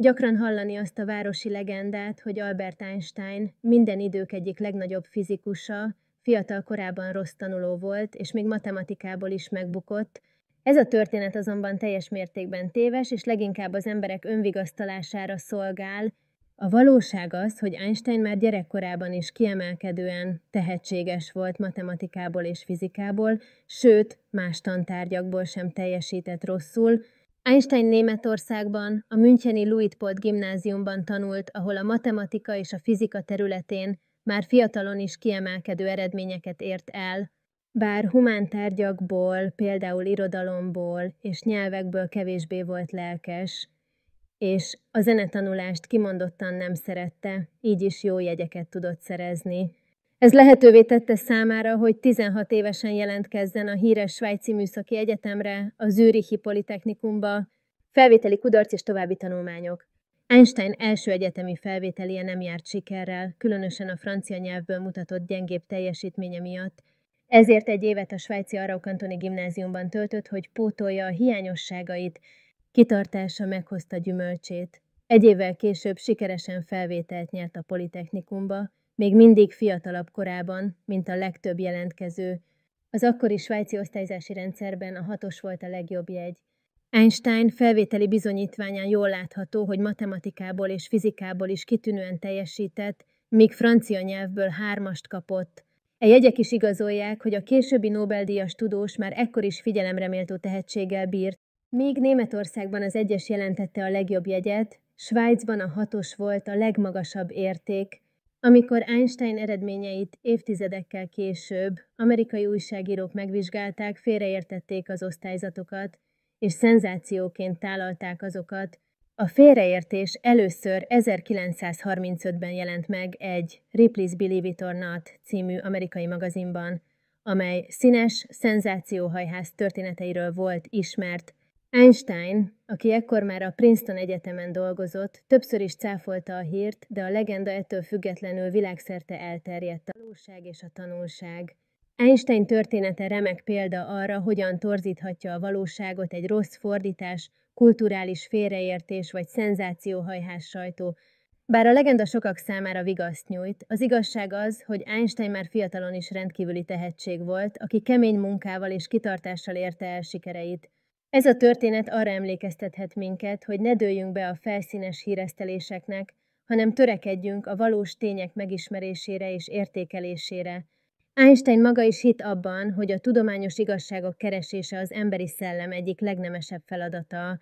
Gyakran hallani azt a városi legendát, hogy Albert Einstein minden idők egyik legnagyobb fizikusa, fiatal korában rossz tanuló volt, és még matematikából is megbukott. Ez a történet azonban teljes mértékben téves, és leginkább az emberek önvigasztalására szolgál. A valóság az, hogy Einstein már gyerekkorában is kiemelkedően tehetséges volt matematikából és fizikából, sőt, más tantárgyakból sem teljesített rosszul, Einstein Németországban, a Müncheni Luitpold gimnáziumban tanult, ahol a matematika és a fizika területén már fiatalon is kiemelkedő eredményeket ért el, bár humántárgyakból, például irodalomból és nyelvekből kevésbé volt lelkes, és a zenetanulást kimondottan nem szerette, így is jó jegyeket tudott szerezni. Ez lehetővé tette számára, hogy 16 évesen jelentkezzen a híres Svájci Műszaki Egyetemre, a Zürichi Politechnikumba, felvételi kudarc és további tanulmányok. Einstein első egyetemi felvételie nem járt sikerrel, különösen a francia nyelvből mutatott gyengébb teljesítménye miatt, ezért egy évet a svájci Araukantoni gimnáziumban töltött, hogy pótolja a hiányosságait, kitartása meghozta gyümölcsét. Egy évvel később sikeresen felvételt nyert a Politechnikumba, még mindig fiatalabb korában, mint a legtöbb jelentkező. Az akkori svájci osztályzási rendszerben a hatos volt a legjobb jegy. Einstein felvételi bizonyítványán jól látható, hogy matematikából és fizikából is kitűnően teljesített, míg francia nyelvből hármast kapott. E jegyek is igazolják, hogy a későbbi Nobel-díjas tudós már ekkor is figyelemreméltó tehetséggel bírt. Még Németországban az egyes jelentette a legjobb jegyet, Svájcban a hatos volt a legmagasabb érték, amikor Einstein eredményeit évtizedekkel később amerikai újságírók megvizsgálták, félreértették az osztályzatokat, és szenzációként tálalták azokat, a félreértés először 1935-ben jelent meg egy Ripley's Believe It or Not című amerikai magazinban, amely színes, szenzációhajház történeteiről volt ismert, Einstein, aki ekkor már a Princeton Egyetemen dolgozott, többször is cáfolta a hírt, de a legenda ettől függetlenül világszerte elterjedt a valóság és a tanulság. Einstein története remek példa arra, hogyan torzíthatja a valóságot egy rossz fordítás, kulturális félreértés vagy szenzációhajhás sajtó. Bár a legenda sokak számára vigaszt nyújt, az igazság az, hogy Einstein már fiatalon is rendkívüli tehetség volt, aki kemény munkával és kitartással érte el sikereit – ez a történet arra emlékeztethet minket, hogy ne dőljünk be a felszínes híreszteléseknek, hanem törekedjünk a valós tények megismerésére és értékelésére. Einstein maga is hit abban, hogy a tudományos igazságok keresése az emberi szellem egyik legnemesebb feladata,